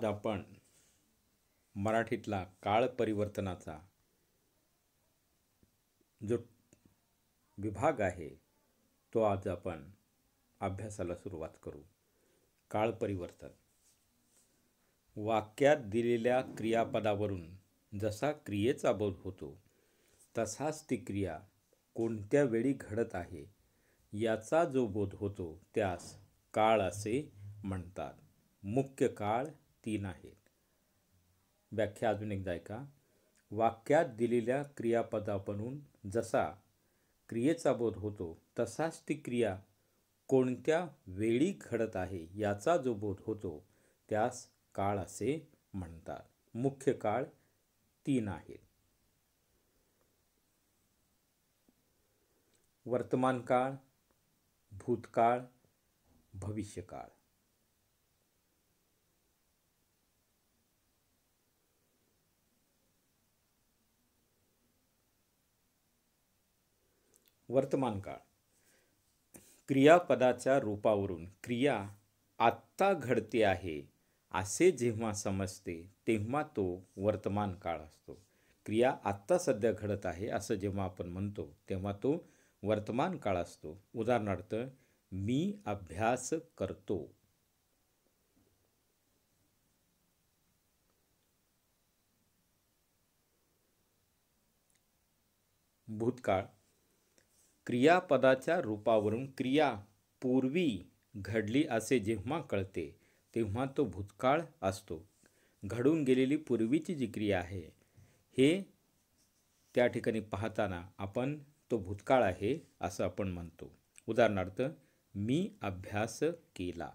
आज आपण मराठीतला काळ परिवर्तनाचा जो विभाग आहे तो आज आपण अभ्यासाला सुरुवात करू काळ परिवर्तन वाक्यात दिलेल्या क्रियापदावरून जसा क्रियेचा बोध होतो तसाच ती क्रिया कोणत्या वेळी घडत आहे याचा जो बोध होतो त्यास काळ असे म्हणतात मुख्य काळ तीन आहेत व्याख्या अजून एकदा ऐका वाक्यात दिलेल्या क्रियापदापणून जसा क्रियेचा बोध होतो तसाच ती क्रिया कोणत्या वेळी घडत आहे याचा जो बोध होतो त्यास काळ असे म्हणतात मुख्य काळ तीन आहेत वर्तमान काळ भूतकाळ भविष्यकाळ वर्तमान काळ क्रियापदाच्या रूपावरून क्रिया आत्ता घडते आहे असे जेव्हा समजते तेव्हा तो वर्तमान काळ असतो क्रिया आत्ता सध्या घडत आहे असं जेव्हा आपण म्हणतो तेव्हा तो वर्तमान काळ असतो उदाहरणार्थ मी अभ्यास करतो भूतकाळ क्रियापदाच्या रूपावरून क्रिया पूर्वी घडली असे जेव्हा कळते तेव्हा तो भूतकाळ असतो घडून गेलेली पूर्वीची जी क्रिया आहे हे त्या ठिकाणी पाहताना आपण तो भूतकाळ आहे असं आपण म्हणतो उदाहरणार्थ मी अभ्यास केला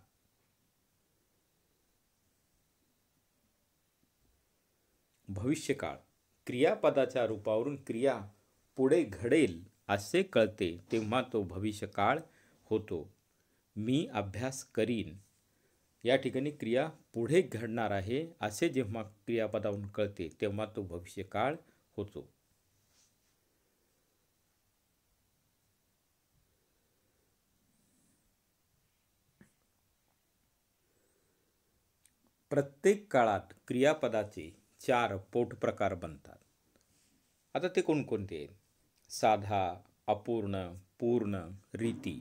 भविष्यकाळ क्रियापदाच्या रूपावरून क्रिया पुढे घडेल असे कळते तेव्हा तो भविष्यकाळ होतो मी अभ्यास करीन या ठिकाणी क्रिया पुढे घडणार आहे असे जेव्हा क्रियापदावरून कळते तेव्हा तो भविष्यकाळ होतो प्रत्येक काळात क्रियापदाचे चार पोट प्रकार बनतात आता ते कोणकोणते आहेत साधा अपूर्ण पूर्ण रीती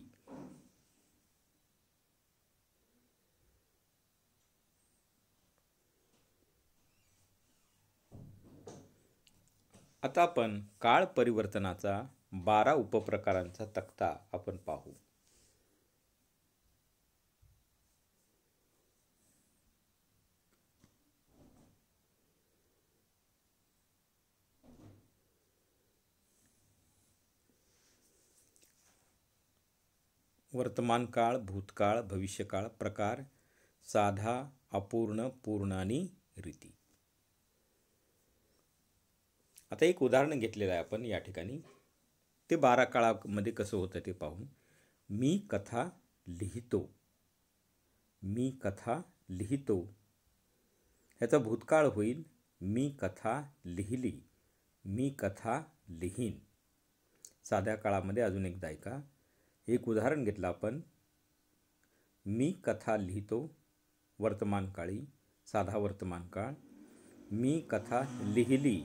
आता आपण काळ परिवर्तनाचा बारा उपप्रकारांचा तक्ता आपण पाहू वर्तमान काळ भूतकाळ भविष्यकाळ प्रकार साधा अपूर्ण पूर्णानी रीती आता एक उदाहरण घेतलेलं आहे आपण या ठिकाणी ते बारा काळामध्ये कसं होतं ते पाहून मी कथा लिहितो मी कथा लिहितो ह्याचा भूतकाळ होईल मी कथा लिहिली मी कथा लिहीन साध्या काळामध्ये अजून एक ऐका एक उदाहरण घेतलं आपण मी कथा लिहितो वर्तमानकाळी साधा वर्तमानकाळ मी कथा लिहिली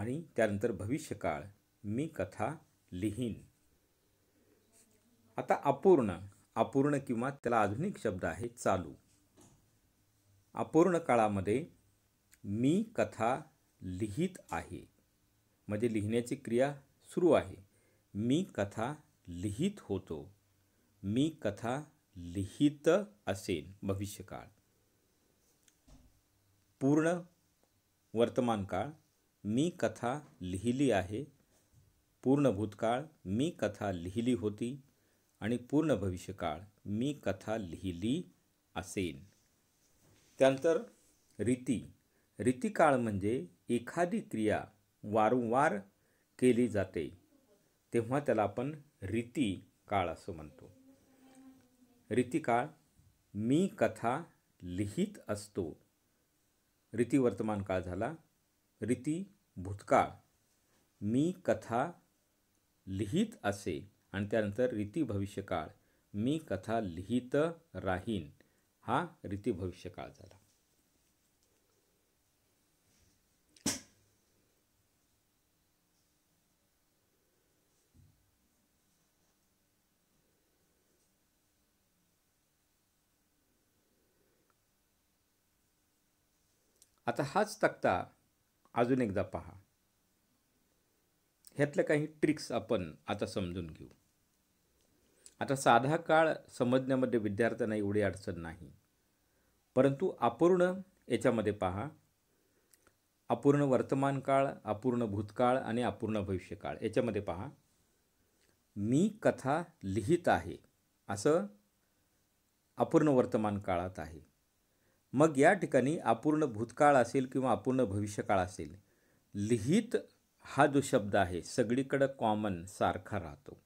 आणि त्यानंतर भविष्यकाळ मी कथा लिहीन आता अपूर्ण अपूर्ण किंवा त्याला आधुनिक शब्द आहे चालू अपूर्ण काळामध्ये मी कथा लिहित आहे म्हणजे लिहिण्याची क्रिया सुरू आहे मी कथा लिहित होतो मी कथा लिहित असेन भविष्यकाळ पूर्ण वर्तमान काळ मी कथा लिहिली आहे पूर्ण भूतकाळ मी कथा लिहिली होती आणि पूर्ण भविष्यकाळ मी कथा लिहिली असेन त्यानंतर रीती रीतिकाळ म्हणजे एखादी क्रिया वारंवार केली जाते तेव्हा त्याला आपण रीती काळ असं म्हणतो रीतिकाळ मी कथा लिहित असतो रीती वर्तमान काळ झाला रीती भूतकाळ मी कथा लिहित असे आणि त्यानंतर रीती भविष्यकाळ मी कथा लिहित राहीन हा रीती भविष्यकाळ झाला आता हाच तक्ता अजून एकदा पहा ह्यातल्या काही ट्रिक्स आपण आता समजून घेऊ आता साधा काळ समजण्यामध्ये विद्यार्थ्यांना एवढी अडचण नाही परंतु अपूर्ण याच्यामध्ये पहा अपूर्ण वर्तमान काळ अपूर्ण भूतकाळ आणि अपूर्ण भविष्यकाळ याच्यामध्ये पहा मी कथा लिहित आहे असं अपूर्ण वर्तमान काळात आहे मग या ठिकाणी अपूर्ण भूतकाळ असेल किंवा अपूर्ण भविष्यकाळ असेल लिहित हा जो शब्द आहे सगळीकडं कॉमन सारखा राहतो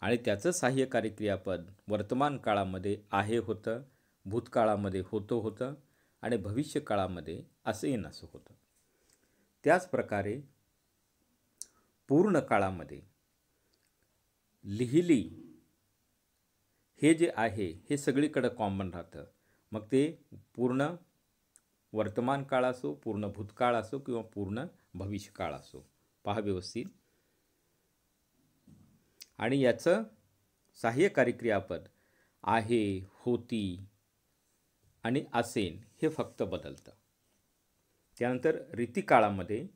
आणि त्याचं सहाय्यकारी क्रियापद वर्तमान काळामध्ये आहे होतं भूतकाळामध्ये होतं होतं आणि भविष्यकाळामध्ये असंही नसं होतं त्याचप्रकारे पूर्ण काळामध्ये लिहिली हे जे आहे हे सगळीकडं कॉमन राहतं मग ते पूर्ण वर्तमान काळ असो पूर्ण भूतकाळ असो किंवा पूर्ण भविष्यकाळ असो पहा व्यवस्थित आणि याचं सहाय्यकारी क्रियापद आहे होती आणि असेन हे फक्त बदलतं त्यानंतर रीतिकाळामध्ये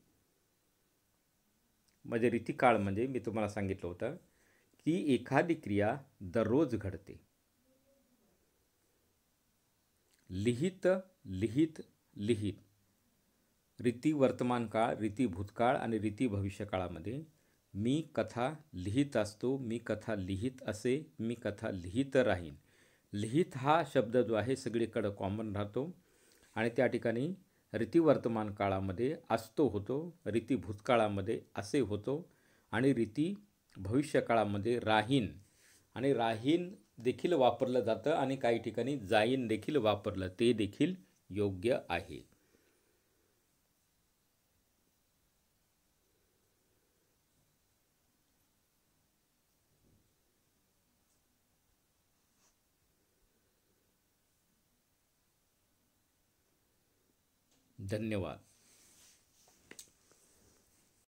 म्हणजे रीतिकाळ म्हणजे मी तुम्हाला सांगितलं होतं की एखादी क्रिया दररोज घडते लिहित लिहित लिहित रीती काळ रीती भूतकाळ आणि रीती भविष्यकाळामध्ये मी कथा लिहित असतो मी कथा लिहित असे मी कथा लिहित राहीन लिहित हा शब्द जो आहे सगळीकडं कॉमन राहतो आणि त्या ठिकाणी रीती वर्तमान काळामध्ये असतो होतो रीती भूतकाळामध्ये असे होतो आणि रीती भविष्यकाळामध्ये राहीन आणि राहीन देखील वापरलं जातं आणि काही ठिकाणी जाईन देखील वापरलं ते देखील योग्य आहे धन्यवाद